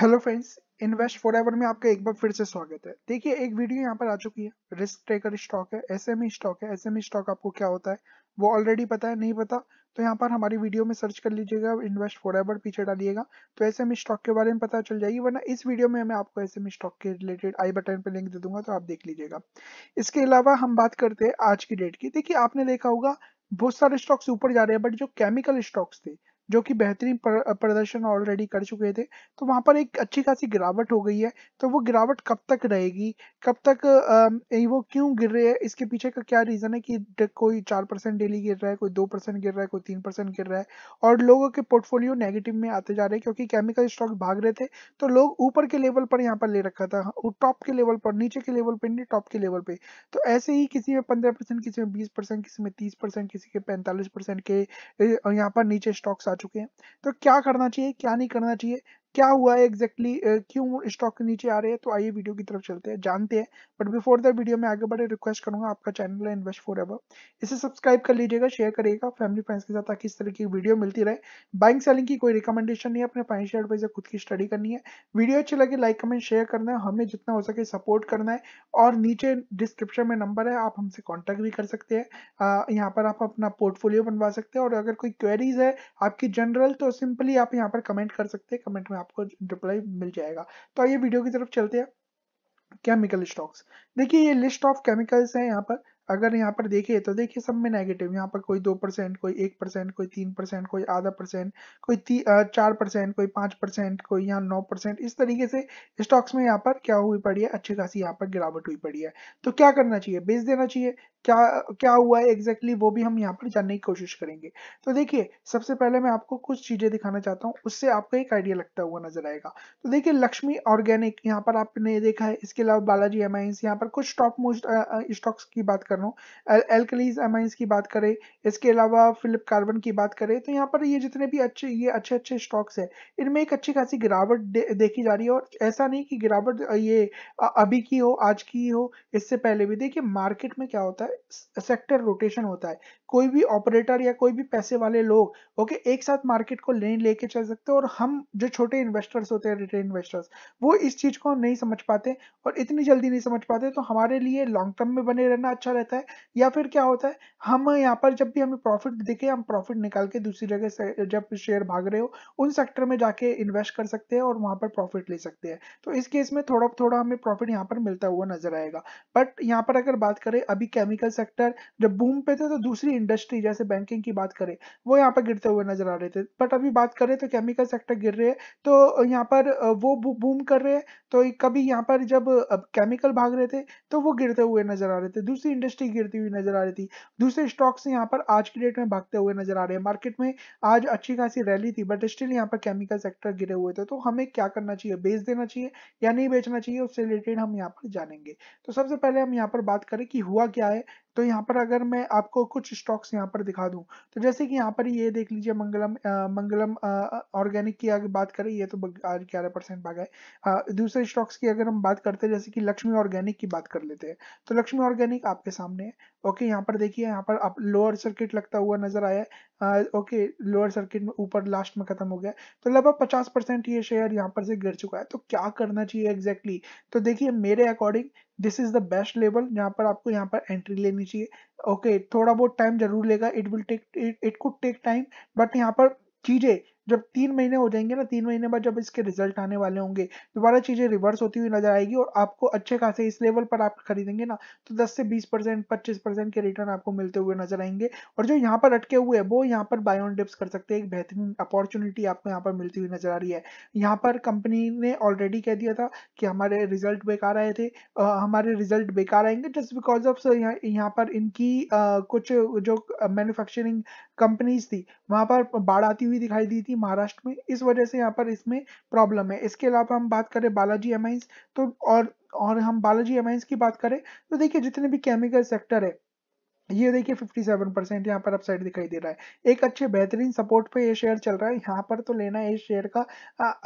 Hello friends invest for ever में आपका एक बार फिर से स्वागत है देखिए एक वीडियो यहाँ पर आ चुकी है रिस्क टेकर स्टॉक है एसएमई स्टॉक है एसएमई स्टॉक आपको क्या होता है वो ऑलरेडी पता है नहीं पता तो यहाँ पर हमारी वीडियो में सर्च कर लीजिएगा इन्वेस्ट फॉर एवर पीछे डालिएगा तो एसएमई स्टॉक के बारे में पता चल जाएगी वरना इस वीडियो में मैं आपको एसएमई स्टॉक के रिलेटेड आई बटन पर लिंक दे दूंगा तो आप देख लीजिएगा इसके अलावा हम बात करते हैं आज की डेट की देखिए आपने देखा होगा बहुत सारे स्टॉक्स ऊपर जा रहे हैं बट जो केमिकल स्टॉक्स थे जो कि बेहतरीन प्रदर्शन ऑलरेडी कर चुके थे तो वहाँ पर एक अच्छी खासी गिरावट हो गई है तो वो गिरावट कब तक रहेगी कब तक आ, वो क्यों गिर रहे हैं इसके पीछे का क्या रीज़न है कि कोई चार परसेंट डेली गिर रहा है कोई दो परसेंट गिर रहा है कोई तीन परसेंट गिर रहा है और लोगों के पोर्टफोलियो नेगेटिव में आते जा रहे हैं क्योंकि केमिकल स्टॉक भाग रहे थे तो लोग ऊपर के लेवल पर यहाँ पर ले रखा था टॉप हाँ, के लेवल पर नीचे के लेवल पर नहीं टॉप के लेवल पर तो ऐसे ही किसी में पंद्रह किसी में बीस किसी में तीस किसी के पैंतालीस के यहाँ पर नीचे स्टॉक्स आ चुके हैं तो क्या करना चाहिए क्या नहीं करना चाहिए क्या हुआ है एग्जैक्टली क्यों स्टॉक नीचे आ रहे हैं तो आइए वीडियो की तरफ चलते हैं जानते हैं बट बिफोर द वीडियो में आगे बढ़े रिक्वेस्ट करूंगा आपका चैनल है इन्वेस्ट फॉर एवर इसे सब्सक्राइब कर लीजिएगा शेयर करिएगा फैमिली फ्रेंड्स के साथ ताकि इस तरह की वीडियो मिलती रहे बाइंग सेलिंग की कोई रिकमेंडेशन नहीं है अपने फाइनेंशियल एडवाइजर खुद की स्टडी करनी है वीडियो अच्छी लगे लाइक कमेंट शेयर करना है हमें जितना हो सके सपोर्ट करना है और नीचे डिस्क्रिप्शन में नंबर है आप हमसे कॉन्टैक्ट भी कर सकते हैं यहाँ पर आप अपना पोर्टफोलियो बनवा सकते हैं और अगर कोई क्वेरीज है आपकी जनरल तो सिंपली आप यहाँ पर कमेंट कर सकते हैं कमेंट में आपको रिप्लाई मिल जाएगा तो आइए वीडियो की तरफ चलते हैं केमिकल स्टॉक्स देखिए ये लिस्ट ऑफ केमिकल्स हैं यहाँ पर अगर यहाँ पर देखे तो देखिए सब में नेगेटिव यहाँ पर कोई दो परसेंट कोई एक परसेंट कोई तीन परसेंट कोई आधा परसेंट कोई चार परसेंट कोई पांच परसेंट कोई यहाँ नौ परसेंट इस तरीके से स्टॉक्स में यहाँ पर क्या हुई पड़ी है अच्छी खासी यहाँ पर गिरावट हुई पड़ी है तो क्या करना चाहिए बेच देना चाहिए क्या क्या हुआ है एग्जैक्टली exactly वो भी हम यहाँ पर जानने की कोशिश करेंगे तो देखिए सबसे पहले मैं आपको कुछ चीजें दिखाना चाहता हूँ उससे आपको एक आइडिया लगता हुआ नजर आएगा तो देखिए लक्ष्मी ऑर्गेनिक यहाँ पर आपने देखा है इसके अलावा बालाजी एम यहाँ पर कुछ स्टॉक मोस्ट स्टॉक्स की बात कर कर रहा हूँ एल्कलीज एमाइंस की बात करें इसके अलावा फिलिप कार्बन की बात करें तो यहाँ पर ये जितने भी अच्छे ये अच्छे अच्छे स्टॉक्स है इनमें एक अच्छी खासी गिरावट दे, देखी जा रही है और ऐसा नहीं कि गिरावट ये अभी की हो आज की हो इससे पहले भी देखिए मार्केट में क्या होता है सेक्टर रोटेशन होता है कोई भी ऑपरेटर या कोई भी पैसे वाले लोग ओके एक साथ मार्केट को ले लेके चल सकते हैं और हम जो छोटे इन्वेस्टर्स होते हैं रिटेल इन्वेस्टर्स वो इस चीज़ को नहीं समझ पाते और इतनी जल्दी नहीं समझ पाते तो हमारे लिए लॉन्ग टर्म में बने रहना अच्छा रहता है या फिर क्या होता है हम यहाँ पर जब भी हमें प्रॉफिट दिखे हम प्रॉफिट निकाल के दूसरी जगह से जब शेयर भाग रहे हो उन सेक्टर में जाके इन्वेस्ट कर सकते हैं और वहां पर प्रॉफिट ले सकते हैं तो इस केस में थोड़ा थोड़ा हमें प्रॉफिट यहाँ पर मिलता हुआ नजर आएगा बट यहाँ पर अगर बात करें अभी केमिकल सेक्टर जब बूम पे थे तो दूसरी इंडस्ट्री जैसे बैंकिंग की बात करें वो यहाँ पर गिरते हुए नजर आ रहे थे बट अभी बात करें तो केमिकल सेक्टर गिर रहे हैं तो यहाँ पर वो बूम कर रहे हैं तो कभी यहाँ पर जब केमिकल भाग रहे थे तो वो गिरते हुए नजर आ रहे थे दूसरी इंडस्ट्री गिरती हुई नजर आ रही थी दूसरे स्टॉक्स यहाँ पर आज की डेट में भागते हुए नजर आ रहे हैं मार्केट में आज अच्छी खासी रैली थी बट स्टिल यहाँ पर केमिकल सेक्टर गिरे हुए थे तो हमें क्या करना चाहिए बेच देना चाहिए या नहीं बेचना चाहिए उससे रिलेटेड हम यहाँ पर जानेंगे तो सबसे पहले हम यहाँ पर बात करें कि हुआ क्या है तो यहाँ पर अगर मैं आपको कुछ स्टॉक्स यहाँ पर दिखा दूँ तो जैसे कि यहाँ पर ये देख लीजिए मंगलम आ, मंगलम ऑर्गेनिक की अगर बात करें ये तो आज ग्यारह परसेंट भाग है दूसरे स्टॉक्स की अगर हम बात करते हैं जैसे कि लक्ष्मी ऑर्गेनिक की बात कर लेते हैं तो लक्ष्मी ऑर्गेनिक आपके सामने है ओके यहाँ पर देखिए यहाँ पर आप लोअर सर्किट लगता हुआ नजर आया आ, ओके लोअर सर्किट में ऊपर लास्ट में खत्म हो गया तो लगभग पचास परसेंट ये शेयर यहाँ पर से गिर चुका है तो क्या करना चाहिए एग्जैक्टली exactly? तो देखिए मेरे according this is the best level जहाँ पर आपको यहाँ पर एंट्री लेनी चाहिए ओके okay, थोड़ा बहुत टाइम जरूर लेगा it will take it could take time but यहाँ पर चीजें जब तीन महीने हो जाएंगे ना तीन महीने बाद जब इसके रिजल्ट आने वाले होंगे दोबारा चीज़ें रिवर्स होती हुई नजर आएगी और आपको अच्छे खासे इस लेवल पर आप खरीदेंगे ना तो 10 से 20 परसेंट पच्चीस परसेंट के रिटर्न आपको मिलते हुए नजर आएंगे और जो यहाँ पर अटके हुए हैं वो यहाँ पर बाय ऑन डिप्स कर सकते हैं एक बेहतरीन अपॉर्चुनिटी आपको यहाँ पर मिलती हुई नजर आ रही है यहाँ पर कंपनी ने ऑलरेडी कह दिया था कि हमारे रिजल्ट बेकार आए थे हमारे रिजल्ट बेकार आएंगे जस्ट बिकॉज ऑफ यहाँ पर इनकी कुछ जो मैन्युफैक्चरिंग कंपनीज थी वहां पर बाढ़ आती हुई दिखाई दी थी महाराष्ट्र में इस वजह से यहाँ पर इसमें प्रॉब्लम है इसके अलावा हम बात करें बालाजी एमाइंस तो और और हम बालाजी एमाइंस की बात करें तो देखिए जितने भी केमिकल सेक्टर है ये देखिए 57 परसेंट यहाँ पर अपसाइड दिखाई दे रहा है एक अच्छे बेहतरीन सपोर्ट पे ये शेयर चल रहा है यहाँ पर तो लेना है इस शेयर का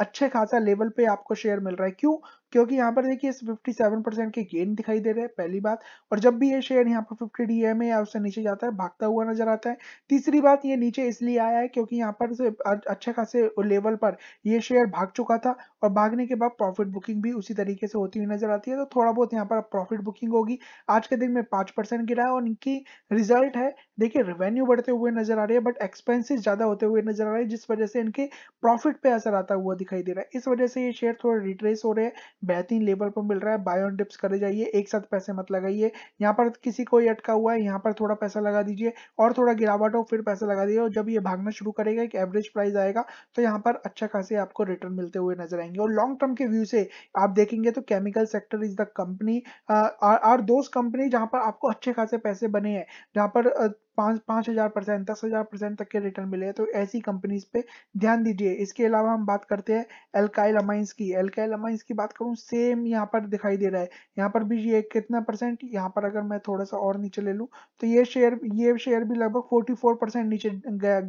अच्छे खासा लेवल पे आपको शेयर मिल रहा है क्यों क्योंकि यहाँ पर देखिए फिफ्टी 57 परसेंट के गेन दिखाई दे रहे हैं पहली बात और जब भी ये शेयर यहाँ पर 50 डीएमए या उससे नीचे जाता है भागता हुआ नजर आता है तीसरी बात ये नीचे इसलिए आया है क्योंकि यहाँ पर अच्छे खासे लेवल पर ये शेयर भाग चुका था और भागने के बाद प्रॉफिट बुकिंग भी उसी तरीके से होती हुई नजर आती है तो थोड़ा बहुत यहाँ पर प्रॉफिट बुकिंग होगी आज के दिन में पांच परसेंट गिरा है और इनकी रिजल्ट है देखिए रेवेन्यू बढ़ते हुए नजर आ रही है बट एक्सपेंसिस ज्यादा होते हुए नजर आ रहे हैं जिस वजह से इनके प्रॉफिट पे असर आता हुआ दिखाई दे रहा है इस वजह से ये शेयर थोड़े रिट्रेस हो रहे हैं बेहतरीन लेवल पर मिल रहा है बाय ऑन डिप्स करे जाइए एक साथ पैसे मत लगाइए यहाँ पर किसी को अटका हुआ है यहाँ पर थोड़ा पैसा लगा दीजिए और थोड़ा गिरावट हो फिर पैसा लगा दीजिए और जब ये भागना शुरू करेगा एक एवरेज प्राइस आएगा तो यहाँ पर अच्छा खासे आपको रिटर्न मिलते हुए नजर आएंगे और लॉन्ग टर्म के व्यू से आप देखेंगे तो chemical sector is the company और दोस्त कंपनी जहाँ पर आपको अच्छे खासे पैसे बने हैं जहाँ पर पाँच पाँच हज़ार परसेंट दस हज़ार परसेंट तक के रिटर्न मिले तो ऐसी कंपनीज पे ध्यान दीजिए इसके अलावा हम बात करते हैं एल्काइल अमाइंस की एल्काइल अमाइंस की बात करूँ सेम यहाँ पर दिखाई दे रहा है यहाँ पर भी ये कितना परसेंट यहाँ पर अगर मैं थोड़ा सा और नीचे ले लूँ तो ये शेयर ये शेयर भी लगभग फोर्टी नीचे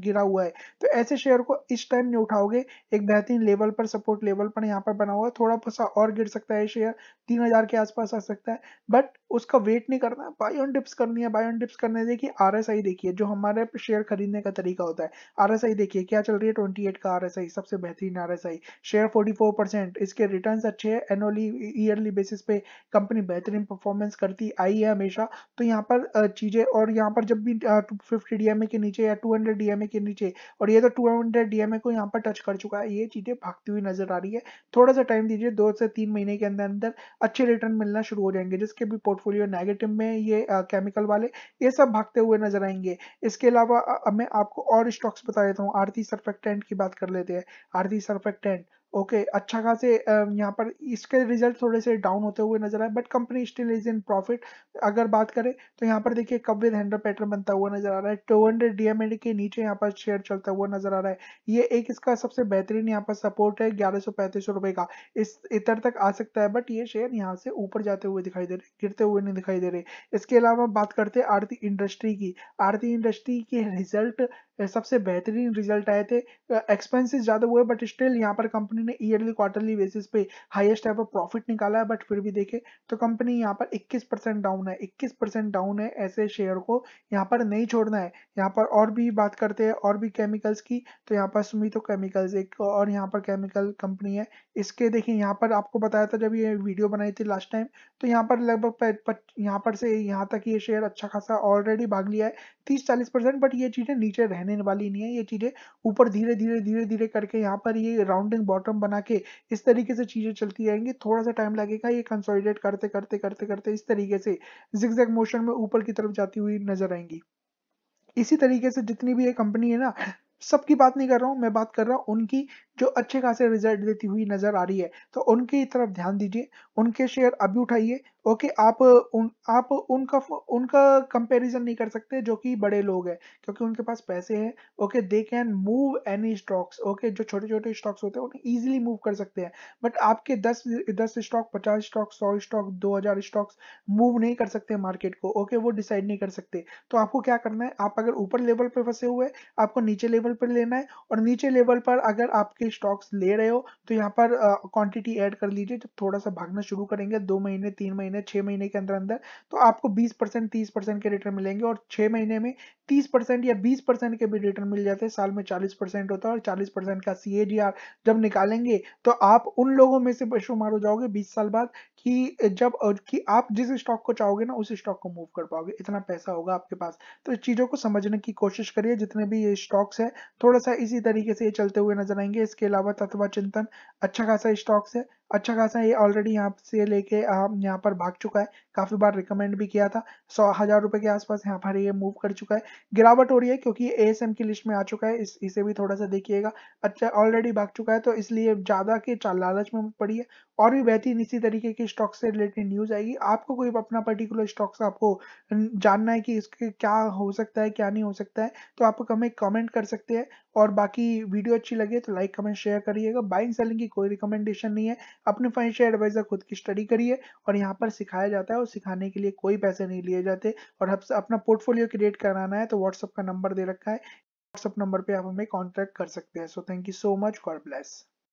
गिरा हुआ है तो ऐसे शेयर को इस टाइम नहीं उठाओगे एक बेहतरीन लेवल पर सपोर्ट लेवल पर यहाँ पर बना हुआ है थोड़ा सा और गिर सकता है शेयर तीन के आसपास आ सकता है बट उसका वेट नहीं करना बाय ऑन डिप्स करनी है बाय ऑन डिप्स करने देखिए आर एस आरएसआई देखिए जो हमारे शेयर खरीदने का तरीका होता है आरएसआई देखिए क्या चल रही है 28 का आरएसआई सबसे बेहतरीन आरएसआई शेयर 44 परसेंट इसके रिटर्न्स अच्छे हैं एनुअली ईयरली बेसिस पे कंपनी बेहतरीन परफॉर्मेंस करती आई है हमेशा तो यहाँ पर चीजें और यहाँ पर जब भी फिफ्टी डीएमए के नीचे या टू हंड्रेड डीएमए के नीचे और ये तो टू हंड्रेड डीएमए को यहाँ पर टच कर चुका है ये चीजें भागती हुई नजर आ रही है थोड़ा सा टाइम दीजिए दो से तीन महीने के अंदर अंदर अच्छे रिटर्न मिलना शुरू हो जाएंगे जिसके भी पोर्टफोलियो नेगेटिव में ये केमिकल वाले ये सब भागते हुए नजर नजर आएंगे इसके अलावा मैं आपको और स्टॉक्स बता देता हूँ आरती सर्फेक्टेंट की बात कर लेते हैं आरती सरफेक्टेंट ओके okay, अच्छा खासे यहाँ पर इसके रिजल्ट थोड़े से डाउन होते हुए नजर आए but company still is in profit अगर बात करें तो यहाँ पर देखिए कब विद हैंडल पैटर्न बनता हुआ नजर आ रहा है टू हंड्रेड डीएमएड के नीचे यहाँ पर शेयर चलता हुआ नजर आ रहा है ये एक इसका सबसे बेहतरीन यहाँ पर सपोर्ट है ग्यारह रुपए का इस इतर तक आ सकता है बट ये शेयर यहाँ से ऊपर जाते हुए दिखाई दे रहे गिरते हुए नहीं दिखाई दे रहे इसके अलावा बात करते हैं आरती इंडस्ट्री की आरती इंडस्ट्री के रिजल्ट सबसे बेहतरीन रिजल्ट आए थे एक्सपेंसेस ज़्यादा हुए बट स्टिल यहाँ पर कंपनी ने ईयरली क्वार्टरली बेसिस पे हाईएस्ट एवर प्रॉफिट निकाला है बट फिर भी देखे तो कंपनी यहाँ पर 21 परसेंट डाउन है 21 परसेंट डाउन है ऐसे शेयर को यहाँ पर नहीं छोड़ना है यहाँ पर और भी बात करते हैं और भी केमिकल्स की तो यहाँ पर सुमितो केमिकल्स एक और यहाँ पर केमिकल कंपनी है इसके देखिए यहाँ पर आपको बताया था जब ये वीडियो बनाई थी लास्ट टाइम तो यहाँ पर लगभग यहाँ पर से यहाँ तक ये शेयर अच्छा खासा ऑलरेडी भाग लिया है तीस चालीस परसेंट बट ये चीज़ें नीचे रहने रहने वाली नहीं है ये चीजें ऊपर धीरे धीरे धीरे धीरे करके यहाँ पर ये राउंडिंग बॉटम बना के इस तरीके से चीजें चलती रहेंगी थोड़ा सा टाइम लगेगा ये कंसोलिडेट करते करते करते करते इस तरीके से जिक्जैक मोशन में ऊपर की तरफ जाती हुई नजर आएंगी इसी तरीके से जितनी भी ये कंपनी है ना सबकी बात नहीं कर रहा हूँ मैं बात कर रहा हूँ उनकी जो अच्छे खासे रिजल्ट देती हुई नजर आ रही है तो उनकी तरफ ध्यान दीजिए उनके शेयर अभी उठाइए ओके आप उन आप उनका उनका कंपैरिजन नहीं कर सकते जो कि बड़े लोग हैं क्योंकि उनके पास पैसे हैं okay they can move any stocks okay जो छोटे छोटे स्टॉक्स होते हैं उन्हें इजीली मूव कर सकते हैं बट आपके 10 10 stock 50 stock 100 stock 2000 stocks move नहीं कर सकते मार्केट को ओके वो डिसाइड नहीं कर सकते तो आपको क्या करना है आप अगर ऊपर लेवल पर फंसे हुए आपको नीचे लेवल पर लेना है और नीचे लेवल पर अगर आपके भी स्टॉक्स ले रहे हो तो यहाँ पर क्वांटिटी ऐड कर लीजिए जब थोड़ा सा भागना शुरू करेंगे दो महीने तीन महीने छह महीने के अंदर अंदर तो आपको बीस परसेंट तीस परसेंट के रिटर्न मिलेंगे और छह महीने में तीस परसेंट या बीस परसेंट के भी रिटर्न मिल जाते हैं साल में चालीस परसेंट होता है और चालीस परसेंट का सी जब निकालेंगे तो आप उन लोगों में से बेशुमार हो जाओगे बीस साल बाद कि जब कि आप जिस स्टॉक को चाहोगे ना उस स्टॉक को मूव कर पाओगे इतना पैसा होगा आपके पास तो इस चीज़ों को समझने की कोशिश करिए जितने भी ये स्टॉक्स है थोड़ा सा इसी तरीके से ये चलते हुए नजर आएंगे इसके इसके अलावा तत्वा चिंतन अच्छा खासा स्टॉक्स है अच्छा खासा ये ऑलरेडी यहाँ से लेके यहाँ पर भाग चुका है काफ़ी बार रिकमेंड भी किया था सौ हज़ार रुपए के आसपास यहाँ पर ये मूव कर चुका है गिरावट हो रही है क्योंकि ए एस एम की लिस्ट में आ चुका है इस इसे भी थोड़ा सा देखिएगा अच्छा ऑलरेडी भाग चुका है तो इसलिए ज़्यादा के लालच में पड़ी है और भी बेहतरीन इसी तरीके की स्टॉक से रिलेटेड न्यूज़ आएगी आपको कोई अपना पर्टिकुलर स्टॉक्स आपको जानना है कि इसके क्या हो सकता है क्या नहीं हो सकता है तो आप हमें कमेंट कर सकते हैं और बाकी वीडियो अच्छी लगे तो लाइक कमेंट शेयर करिएगा बाइंग सेलिंग की कोई रिकमेंडेशन नहीं है अपने फाइनेंशियल एडवाइजर खुद की स्टडी करिए और यहाँ पर सिखाया जाता है और सिखाने के लिए कोई पैसे नहीं लिए जाते और अपना पोर्टफोलियो क्रिएट कराना है तो व्हाट्सअप का नंबर दे रखा है व्हाट्सअप नंबर पर आप हमें कॉन्टैक्ट कर सकते हैं so thank you so much God bless